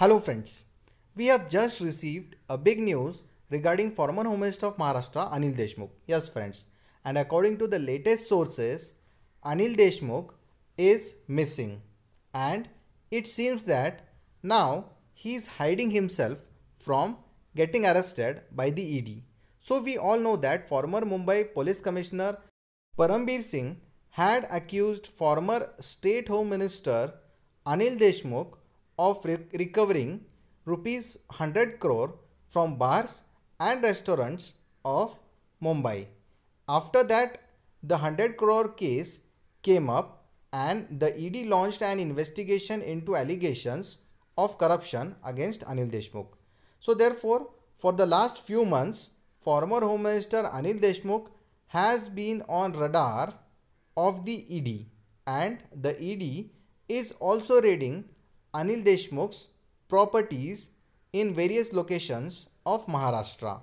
Hello friends, we have just received a big news regarding former Home Minister of Maharashtra Anil Deshmukh. Yes friends, and according to the latest sources, Anil Deshmukh is missing and it seems that now he is hiding himself from getting arrested by the ED. So we all know that former Mumbai Police Commissioner Parambir Singh had accused former State Home Minister Anil Deshmukh of re recovering rupees 100 crore from bars and restaurants of Mumbai. After that, the 100 crore case came up and the ED launched an investigation into allegations of corruption against Anil Deshmukh. So therefore, for the last few months, former Home Minister Anil Deshmukh has been on radar of the ED and the ED is also raiding Anil Deshmukh's properties in various locations of Maharashtra.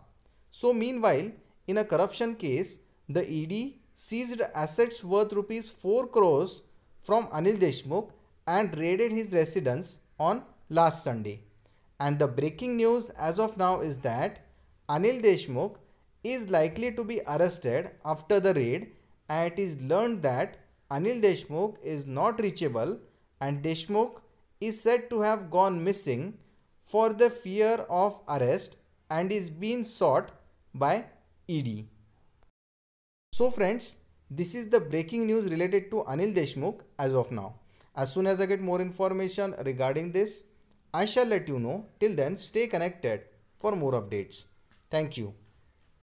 So meanwhile, in a corruption case, the ED seized assets worth rupees 4 crores from Anil Deshmukh and raided his residence on last Sunday. And the breaking news as of now is that Anil Deshmukh is likely to be arrested after the raid and it is learned that Anil Deshmukh is not reachable and Deshmukh is said to have gone missing for the fear of arrest and is being sought by ED. So friends, this is the breaking news related to Anil Deshmukh as of now. As soon as I get more information regarding this, I shall let you know. Till then, stay connected for more updates. Thank you.